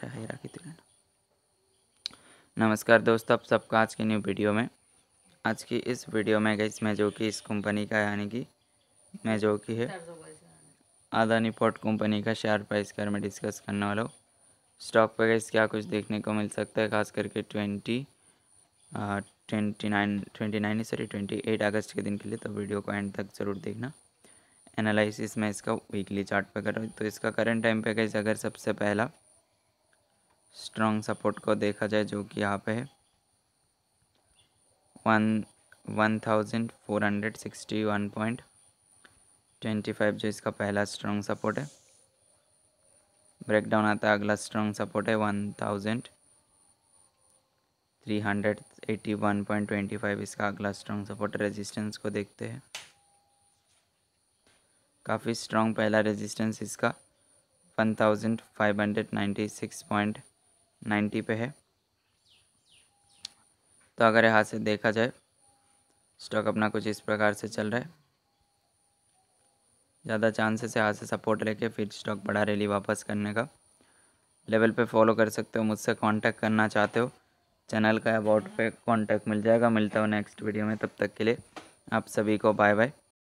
शाहिरा की तुरंत नमस्कार दोस्तों आप सबका आज की न्यू वीडियो में आज की इस वीडियो में गई मैं जो कि इस कंपनी का यानी कि मैं जो कि है अदानी पोर्ट कंपनी का शेयर प्राइस कर मैं डिस्कस करने वाला हूँ स्टॉक पर गई क्या कुछ देखने को मिल सकता है खास करके twenty twenty nine twenty nine sorry twenty eight अगस्त के दिन के लिए तो वीडियो को एंड तक ज़रूर देखना एनालिसिस मैं इसका वीकली चार्ट पे कर रहा हूँ तो इसका करंट टाइम पे गई अगर सबसे पहला स्ट्रॉन्ग सपोर्ट को देखा जाए जो कि यहाँ पे है one one thousand four hundred sixty one point twenty five जो इसका पहला स्ट्रॉन्ग सपोर्ट है ब्रेकडाउन आता है अगला स्ट्रॉन्ग सपोर्ट है one thousand three hundred eighty one point twenty five इसका अगला स्ट्रॉन्ग सपोर्ट रेजिस्टेंस को देखते हैं काफ़ी स्ट्रॉन्ग पहला रेजिस्टेंस इसका one thousand five hundred ninety six point ninety पे है तो अगर यहाँ से देखा जाए स्टॉक अपना कुछ इस प्रकार से चल रहा है ज़्यादा चांसेस है यहाँ से सपोर्ट लेके फिर स्टॉक बड़ा रैली वापस करने का लेवल पे फॉलो कर सकते हो मुझसे कांटेक्ट करना चाहते हो चैनल का अबाउट पे कांटेक्ट मिल जाएगा मिलता हूँ नेक्स्ट वीडियो में तब तक के लिए आप सभी को बाय बाय